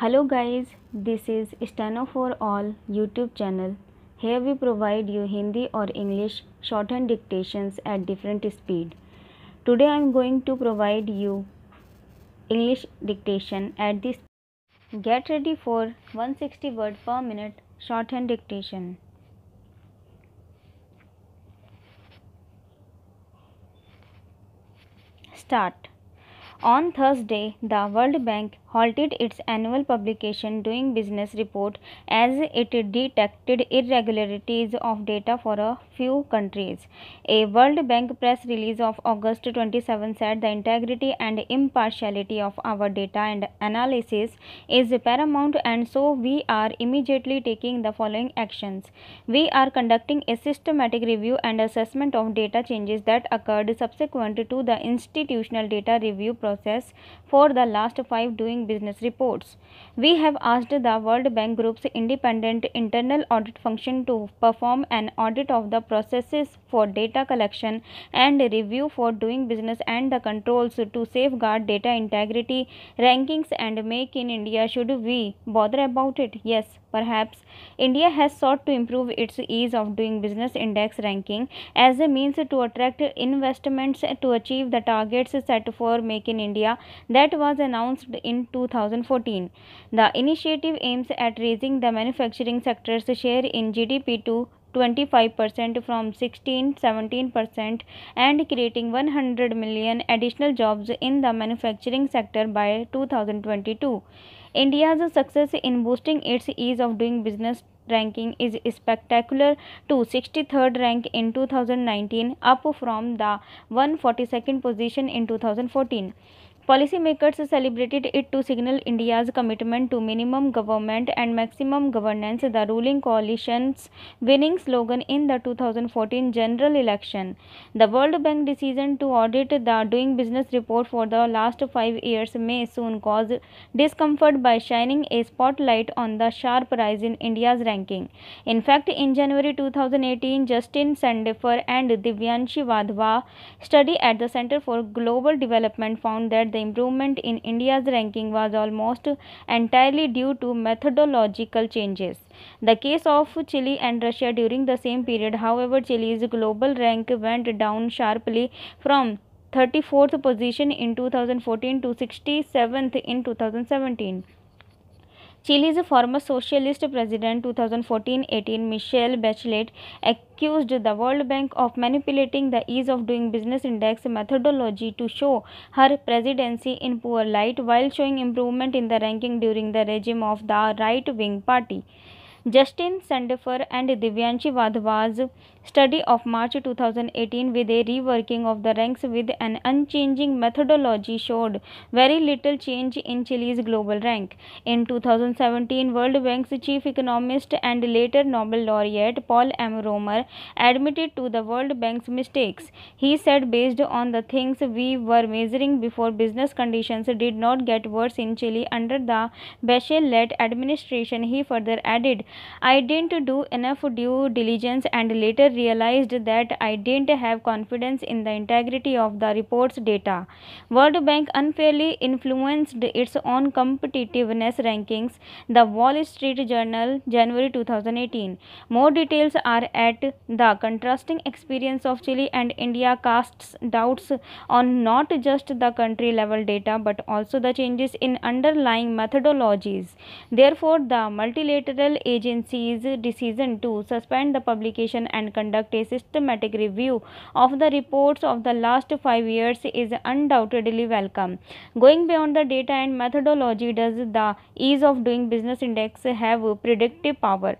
Hello guys, this is Steno for All YouTube channel. Here we provide you Hindi or English shorthand dictations at different speed. Today I am going to provide you English dictation at this. Get ready for 160 word per minute shorthand dictation. Start. On Thursday, the World Bank halted its annual publication doing business report as it detected irregularities of data for a few countries. A World Bank press release of August 27 said the integrity and impartiality of our data and analysis is paramount and so we are immediately taking the following actions. We are conducting a systematic review and assessment of data changes that occurred subsequent to the institutional data review process process for the last five doing business reports. We have asked the World Bank Group's independent internal audit function to perform an audit of the processes for data collection and review for doing business and the controls to safeguard data integrity, rankings, and make in India. Should we bother about it? Yes. Perhaps India has sought to improve its ease of doing business index ranking as a means to attract investments to achieve the targets set for Make in India that was announced in 2014. The initiative aims at raising the manufacturing sector's share in GDP to 25% from 16 17% and creating 100 million additional jobs in the manufacturing sector by 2022 India's success in boosting its ease of doing business ranking is spectacular to 63rd rank in 2019 up from the 142nd position in 2014 Policymakers celebrated it to signal India's commitment to minimum government and maximum governance, the ruling coalition's winning slogan in the 2014 general election. The World Bank decision to audit the doing business report for the last five years may soon cause discomfort by shining a spotlight on the sharp rise in India's ranking. In fact, in January 2018, Justin Sandifer and Divyanshi Vadhwa study at the Center for Global Development found that the improvement in India's ranking was almost entirely due to methodological changes. The case of Chile and Russia during the same period, however, Chile's global rank went down sharply from 34th position in 2014 to 67th in 2017. Chile's former socialist president 2014-18 Michelle Bachelet accused the World Bank of manipulating the ease of doing business index methodology to show her presidency in poor light while showing improvement in the ranking during the regime of the right-wing party. Justin Sandifer and Divyanshi Vadhwaz study of March 2018 with a reworking of the ranks with an unchanging methodology showed very little change in Chile's global rank. In 2017, World Bank's chief economist and later Nobel laureate Paul M. Romer admitted to the World Bank's mistakes. He said, based on the things we were measuring before, business conditions did not get worse in Chile under the Bachelet administration. He further added, I didn't do enough due diligence and later realized that I didn't have confidence in the integrity of the report's data. World Bank unfairly influenced its own competitiveness rankings, the Wall Street Journal, January 2018. More details are at the contrasting experience of Chile and India casts doubts on not just the country level data but also the changes in underlying methodologies. Therefore, the multilateral agency's decision to suspend the publication and conduct a systematic review of the reports of the last five years is undoubtedly welcome. Going beyond the data and methodology, does the ease of doing business index have predictive power?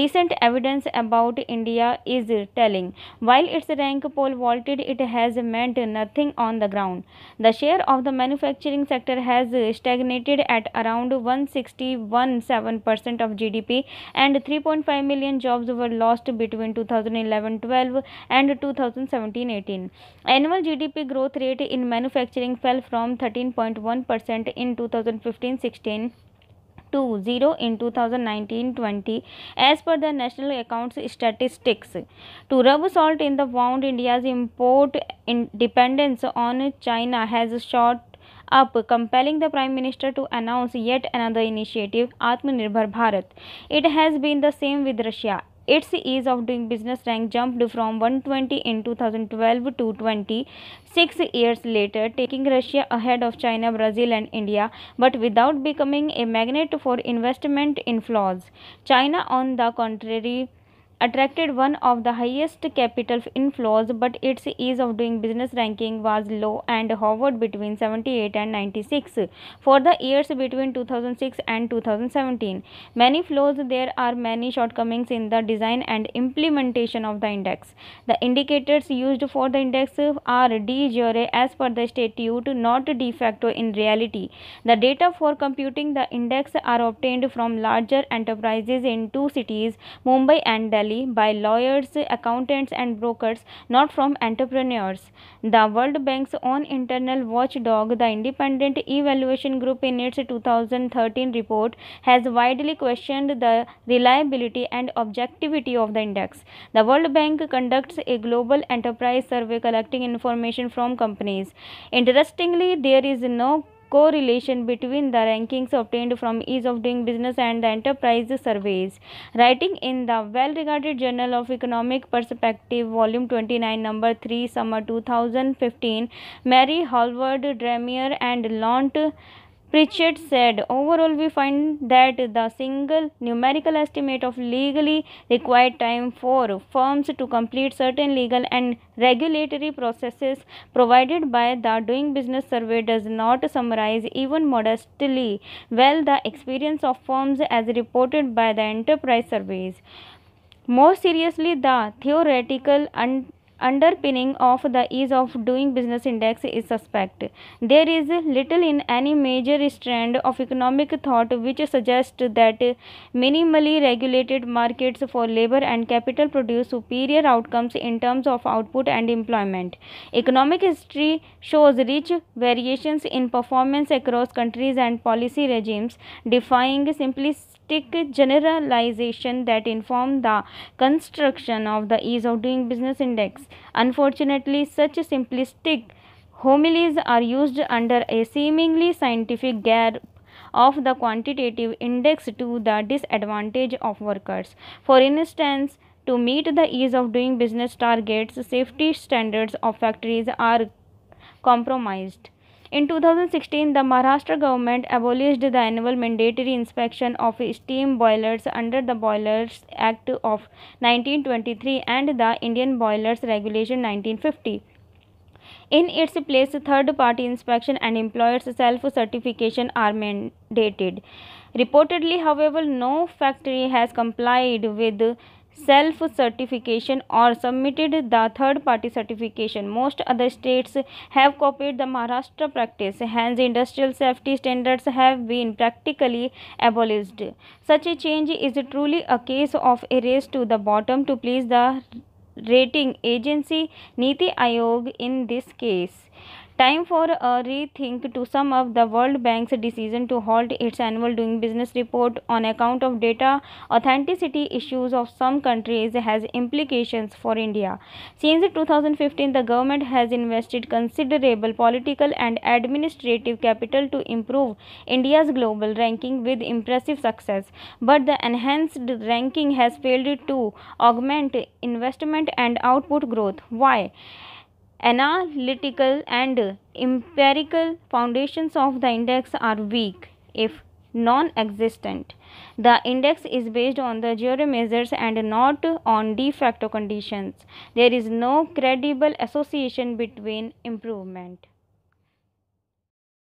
Recent evidence about India is telling. While its rank poll vaulted, it has meant nothing on the ground. The share of the manufacturing sector has stagnated at around 161.7% of GDP and 3.5 million jobs were lost between 2011 2011-12 and 2017-18. Annual GDP growth rate in manufacturing fell from 13.1% in 2015-16 to 0 in 2019-20 as per the national accounts statistics to rub salt in the wound india's import dependence on china has shot up compelling the prime minister to announce yet another initiative atmanirbhar bharat it has been the same with russia its ease of doing business rank jumped from 120 in 2012 to 20 six years later, taking Russia ahead of China, Brazil, and India, but without becoming a magnet for investment inflows. China, on the contrary, attracted one of the highest capital inflows but its ease of doing business ranking was low and hovered between 78 and 96 for the years between 2006 and 2017 many flaws there are many shortcomings in the design and implementation of the index the indicators used for the index are de jure as per the statute not de facto in reality the data for computing the index are obtained from larger enterprises in two cities mumbai and delhi primarily by lawyers, accountants, and brokers, not from entrepreneurs. The World Bank's own internal watchdog, the Independent Evaluation Group, in its 2013 report, has widely questioned the reliability and objectivity of the index. The World Bank conducts a global enterprise survey collecting information from companies. Interestingly, there is no correlation between the rankings obtained from ease of doing business and the enterprise surveys. Writing in the well regarded Journal of Economic Perspective, Volume 29, Number 3, Summer 2015, Mary Hallward Dremier and Launt Pritchett said, overall we find that the single numerical estimate of legally required time for firms to complete certain legal and regulatory processes provided by the doing business survey does not summarize even modestly well the experience of firms as reported by the enterprise surveys. More seriously, the theoretical and underpinning of the ease of doing business index is suspect. There is little in any major strand of economic thought which suggests that minimally regulated markets for labor and capital produce superior outcomes in terms of output and employment. Economic history shows rich variations in performance across countries and policy regimes, defying simplistic generalization that inform the construction of the ease of doing business index. Unfortunately, such simplistic homilies are used under a seemingly scientific garb of the quantitative index to the disadvantage of workers. For instance, to meet the ease of doing business targets, safety standards of factories are compromised. In 2016, the Maharashtra government abolished the annual mandatory inspection of steam boilers under the Boilers Act of 1923 and the Indian Boilers Regulation 1950. In its place, third party inspection and employers' self certification are mandated. Reportedly, however, no factory has complied with self certification or submitted the third party certification most other states have copied the maharashtra practice hence industrial safety standards have been practically abolished such a change is truly a case of a race to the bottom to please the rating agency niti ayog in this case Time for a uh, rethink to sum up the World Bank's decision to halt its annual doing business report on account of data authenticity issues of some countries has implications for India. Since 2015, the government has invested considerable political and administrative capital to improve India's global ranking with impressive success. But the enhanced ranking has failed to augment investment and output growth. Why? analytical and empirical foundations of the index are weak if non-existent the index is based on the jury measures and not on de facto conditions there is no credible association between improvement